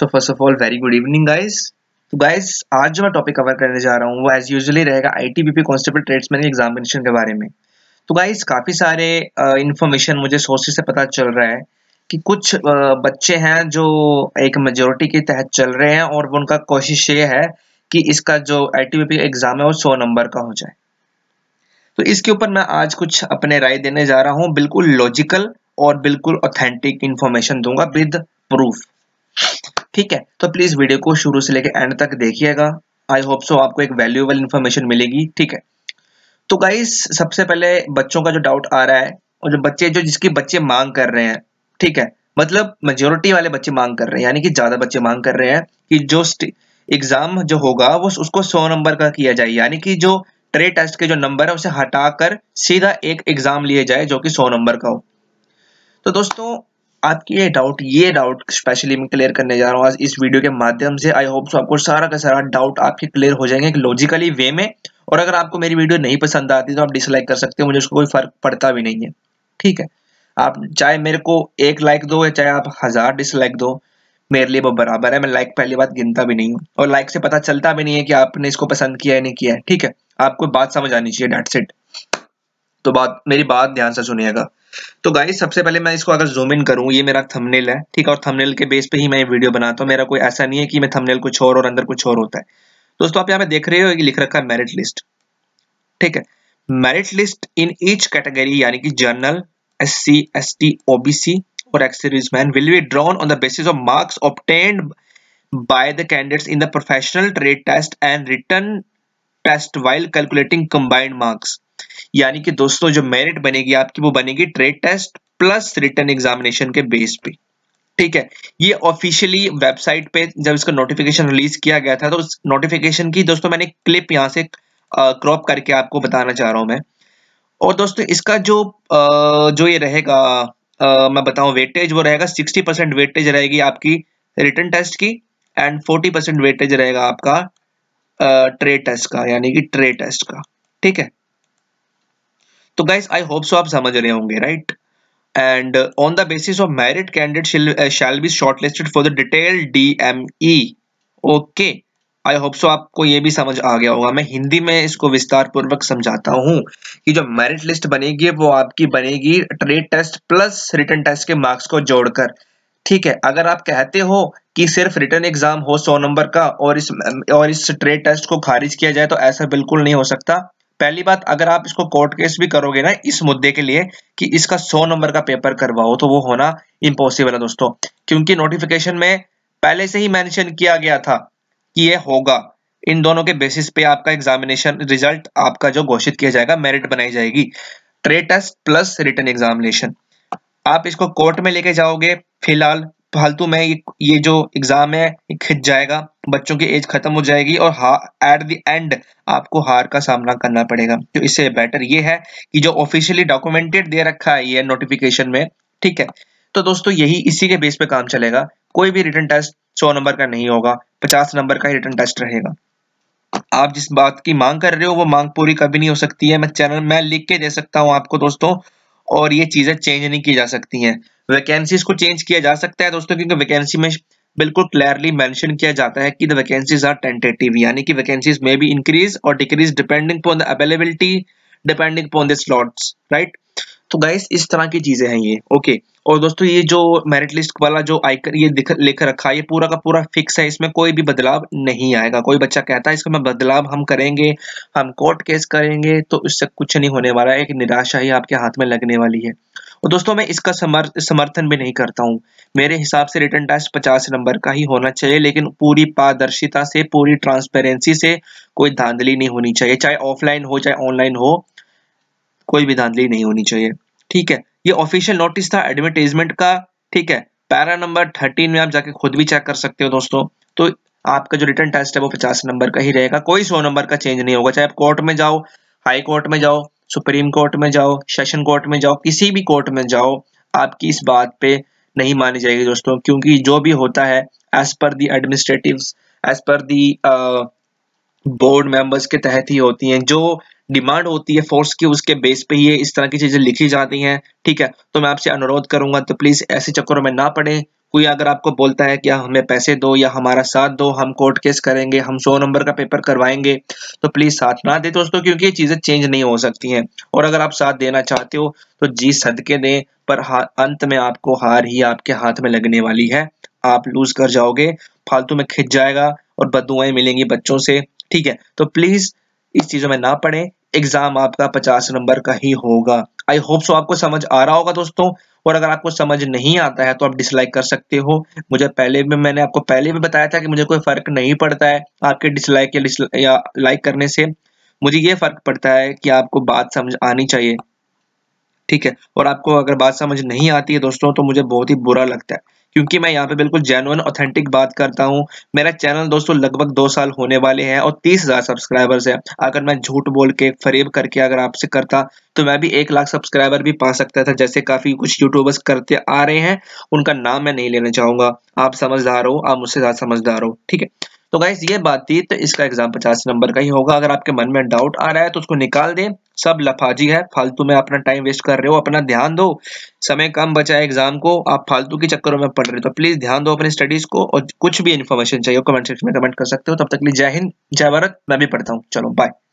so first of all very good evening guys तो guys आज जो मैं टॉपिक कवर करने जा रहा हूँ वो एज यूजली रहेगा I T B P constable tradesman examination के बारे में तो गाइज काफ़ी सारे इन्फॉर्मेशन uh, मुझे सोर्सेज से पता चल रहा है कि कुछ uh, बच्चे हैं जो एक मेजोरिटी के तहत चल रहे हैं और उनका कोशिश ये है कि इसका जो I T B P exam है वो सौ नंबर का हो जाए तो इसके ऊपर मैं आज कुछ अपने राय देने जा रहा हूँ बिल्कुल लॉजिकल और बिल्कुल ऑथेंटिक इन्फॉर्मेशन दूंगा विद प्रूफ ठीक है तो प्लीज वीडियो को शुरू से लेकर एंड तक देखिएगा आई होप सो आपको एक वैल्यूएबल इन्फॉर्मेशन मिलेगी ठीक है तो गाइस सबसे पहले बच्चों का जो डाउट आ रहा है और जो बच्चे जो जिसकी बच्चे मांग कर रहे हैं ठीक है मतलब मेजोरिटी वाले बच्चे मांग कर रहे हैं यानी कि ज्यादा बच्चे मांग कर रहे हैं कि जो एग्जाम जो होगा वो उसको सौ नंबर का किया जाए यानी कि जो ट्रे टेस्ट के जो नंबर है उसे हटाकर सीधा एक एग्जाम लिए जाए जो कि सौ नंबर का हो तो दोस्तों आपकी ये डाउट ये डाउट स्पेशली मैं क्लियर करने जा रहा हूँ आज इस वीडियो के माध्यम से आई होप सो आपको सारा का सारा डाउट आपके क्लियर हो जाएंगे लॉजिकली वे में और अगर आपको मेरी वीडियो नहीं पसंद आती तो आप डिसलाइक कर सकते हो मुझे उसको कोई फर्क पड़ता भी नहीं है ठीक है आप चाहे मेरे को एक लाइक दो या चाहे आप हज़ार डिसलाइक दो मेरे लिए वो बराबर है मैं लाइक पहली बात गिनता भी नहीं हूँ और लाइक से पता चलता भी नहीं है कि आपने इसको पसंद किया या नहीं किया है ठीक है आपको बात समझ आनी चाहिए डेट सेट तो बात मेरी बात ध्यान से सुनिएगा तो गाइस सबसे पहले मैं इसको अगर जूम इन करूं ये मेरा थंबनेल है ठीक है और थंबनेल के बेस पे ही मैं ये वीडियो बनाता हूं मेरा कोई ऐसा नहीं है कि मैं थंबनेल कुछ और और अंदर कुछ और होता है दोस्तों आप यहां पे देख रहे हो कि लिख रखा है मेरिट लिस्ट ठीक है merit list in each category यानी कि general S C S T OBC और ex-servicemen will be drawn on the basis of marks obtained by the candidates in the professional trade test and written test while calculating combined marks यानी कि दोस्तों जो merit बनेगी आपकी वो बनेगी trade test plus written examination के base पे ठीक है ये ऑफिशियली वेबसाइट पे जब इसका नोटिफिकेशन रिलीज किया गया था तो उस नोटिफिकेशन की दोस्तों मैंने क्लिप यहाँ से क्रॉप करके आपको बताना चाह रहा हूं मैं और दोस्तों इसका जो आ, जो ये रहेगा मैं बताऊँ वेटेज वो रहेगा सिक्सटी परसेंट वेटेज रहेगी आपकी रिटर्न टेस्ट की एंड फोर्टी परसेंट वेटेज रहेगा आपका ट्रेड टेस्ट का यानी कि ट्रेड टेस्ट का ठीक है तो गाइस आई होप सो आप समझ रहे होंगे right and on the basis of merit candidate shall be shortlisted for the detailed D M E okay I hope so आपको ये भी समझ आ गया होगा मैं हिंदी में इसको विस्तार पूर्वक समझाता हूँ कि जो मेरिट लिस्ट बनेगी वो आपकी बनेगी trade test plus written test के मार्क्स को जोड़कर ठीक है अगर आप कहते हो कि सिर्फ रिटर्न एग्जाम हो सौ नंबर का और इस और इस ट्रेड टेस्ट को खारिज किया जाए तो ऐसा बिल्कुल नहीं हो सकता पहली बात अगर आप इसको कोर्ट केस भी करोगे ना इस मुद्दे के लिए कि इसका सौ नंबर का पेपर करवाओ तो वो होना इम्पॉसिबल है दोस्तों क्योंकि नोटिफिकेशन में पहले से ही मैंशन किया गया था कि ये होगा इन दोनों के बेसिस पे आपका एग्जामिनेशन रिजल्ट आपका जो घोषित किया जाएगा मेरिट बनाई जाएगी trade test plus written examination आप इसको कोर्ट में लेके जाओगे फिलहाल फालतू में ये, जो एग्जाम है ये खिंच जाएगा बच्चों की एज खत्म हो जाएगी और एट द एंड आपको हार का सामना करना पड़ेगा तो इससे बेटर ये है कि जो ऑफिशियली डॉक्यूमेंटेड दे रखा है ये नोटिफिकेशन में ठीक है तो दोस्तों यही इसी के बेस पे काम चलेगा कोई भी रिटर्न टेस्ट सौ नंबर का नहीं होगा पचास नंबर का रिटर्न टेस्ट रहेगा आप जिस बात की मांग कर रहे हो वो मांग पूरी कभी नहीं हो सकती है मैं चैनल मैं लिख के दे सकता हूँ आपको दोस्तों और ये चीजें चेंज नहीं की जा सकती हैं वैकेंसीज को चेंज किया जा सकता है दोस्तों क्योंकि वैकेंसी में बिल्कुल क्लियरली मेंशन किया जाता है कि द वैकेंसीज आर टेंटेटिव यानी कि वैकेंसीज में भी इंक्रीज और decrease depending upon the availability depending upon the slots right तो गाइस इस तरह की चीजें हैं ये ओके और दोस्तों ये जो मेरिट लिस्ट वाला जो आयकर ये लेकर रखा है ये पूरा का पूरा फिक्स है इसमें कोई भी बदलाव नहीं आएगा कोई बच्चा कहता है इसमें बदलाव हम करेंगे हम कोर्ट केस करेंगे तो इससे कुछ नहीं होने वाला है एक निराशा ही आपके हाथ में लगने वाली है और दोस्तों मैं इसका समर, समर्थन भी नहीं करता हूँ मेरे हिसाब से रिटर्न टेस्ट पचास नंबर का ही होना चाहिए लेकिन पूरी पारदर्शिता से पूरी ट्रांसपेरेंसी से कोई धांधली नहीं होनी चाहिए चाहे ऑफलाइन हो चाहे ऑनलाइन हो कोई भी धांधली नहीं होनी चाहिए ठीक है ये ऑफिशियल नोटिस था एडवर्टाइजमेंट का ठीक है पैरा नंबर थर्टीन में आप जाके खुद भी चेक कर सकते हो दोस्तों तो आपका जो रिटर्न टेस्ट है वो पचास नंबर का ही रहेगा कोई सौ नंबर का चेंज नहीं होगा चाहे आप कोर्ट में जाओ हाई कोर्ट में जाओ सुप्रीम कोर्ट में जाओ सेशन कोर्ट में जाओ किसी भी कोर्ट में जाओ आपकी इस बात पे नहीं मानी जाएगी दोस्तों क्योंकि जो भी होता है एज पर दी एडमिनिस्ट्रेटिव एज पर दी बोर्ड मेंबर्स के तहत ही होती हैं जो डिमांड होती है फोर्स की उसके बेस पे ही इस तरह की चीजें लिखी जाती हैं ठीक है तो मैं आपसे अनुरोध करूंगा तो प्लीज ऐसे चक्करों में ना पड़े कोई अगर आपको बोलता है कि हाँ, हमें पैसे दो या हमारा साथ दो हम कोर्ट केस करेंगे हम सौ नंबर का पेपर करवाएंगे तो प्लीज साथ ना दे दोस्तों क्योंकि ये चीजें चेंज नहीं हो सकती हैं और अगर आप साथ देना चाहते हो तो जी सदके दें पर अंत में आपको हार ही आपके हाथ में लगने वाली है आप लूज कर जाओगे फालतू में खिंच जाएगा और बदुआएं मिलेंगी बच्चों से ठीक है तो प्लीज इस चीजों में ना पड़े एग्जाम आपका पचास नंबर का ही होगा आई होप सो आपको समझ आ रहा होगा दोस्तों और अगर आपको समझ नहीं आता है तो आप डिसलाइक कर सकते हो मुझे पहले भी मैंने आपको पहले भी बताया था कि मुझे कोई फर्क नहीं पड़ता है आपके डिसलाइक या, या लाइक करने से मुझे ये फर्क पड़ता है कि आपको बात समझ आनी चाहिए ठीक है और आपको अगर बात समझ नहीं आती है दोस्तों तो मुझे बहुत ही बुरा लगता है क्योंकि मैं यहाँ पे बिल्कुल जेनुअन ऑथेंटिक बात करता हूँ मेरा चैनल दोस्तों लगभग दो साल होने वाले हैं और तीस हज़ार सब्सक्राइबर्स है अगर मैं झूठ बोल के फरेब करके अगर आपसे करता तो मैं भी एक लाख सब्सक्राइबर भी पा सकता था जैसे काफ़ी कुछ यूट्यूबर्स करते आ रहे हैं उनका नाम मैं नहीं लेना चाहूंगा आप समझदार हो आप मुझसे ज़्यादा समझदार हो ठीक है तो गाइस ये बात थी तो इसका एग्जाम पचास नंबर का ही होगा अगर आपके मन में डाउट आ रहा है तो उसको निकाल दें सब लफाजी है फालतू में अपना टाइम वेस्ट कर रहे हो अपना ध्यान दो समय कम बचा है एग्जाम को आप फालतू के चक्करों में पढ़ रहे हो तो प्लीज ध्यान दो अपनी स्टडीज को और कुछ भी इन्फॉर्मेशन चाहिए कमेंट सेक्शन में कमेंट कर सकते हो तब तक लिए जय हिंद जय भारत मैं भी पढ़ता हूँ चलो बाय